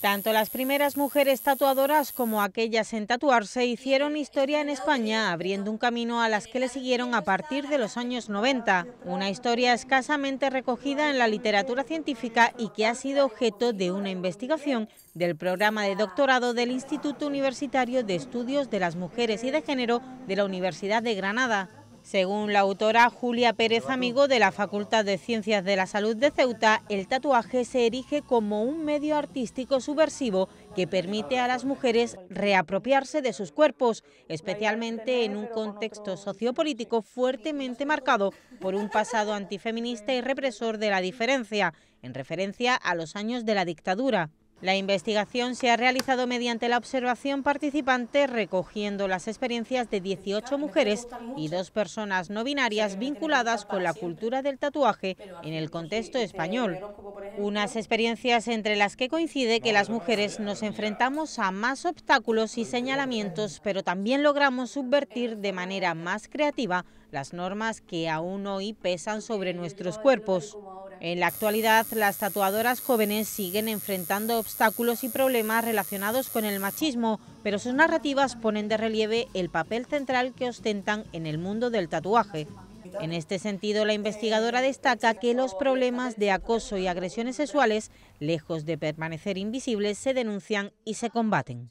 Tanto las primeras mujeres tatuadoras como aquellas en tatuarse hicieron historia en España, abriendo un camino a las que le siguieron a partir de los años 90, una historia escasamente recogida en la literatura científica y que ha sido objeto de una investigación del programa de doctorado del Instituto Universitario de Estudios de las Mujeres y de Género de la Universidad de Granada. Según la autora Julia Pérez Amigo de la Facultad de Ciencias de la Salud de Ceuta, el tatuaje se erige como un medio artístico subversivo que permite a las mujeres reapropiarse de sus cuerpos, especialmente en un contexto sociopolítico fuertemente marcado por un pasado antifeminista y represor de la diferencia, en referencia a los años de la dictadura. La investigación se ha realizado mediante la observación participante recogiendo las experiencias de 18 mujeres y dos personas no binarias vinculadas con la cultura del tatuaje en el contexto español. Unas experiencias entre las que coincide que las mujeres nos enfrentamos a más obstáculos y señalamientos, pero también logramos subvertir de manera más creativa las normas que aún hoy pesan sobre nuestros cuerpos. En la actualidad, las tatuadoras jóvenes siguen enfrentando obstáculos y problemas relacionados con el machismo, pero sus narrativas ponen de relieve el papel central que ostentan en el mundo del tatuaje. En este sentido, la investigadora destaca que los problemas de acoso y agresiones sexuales, lejos de permanecer invisibles, se denuncian y se combaten.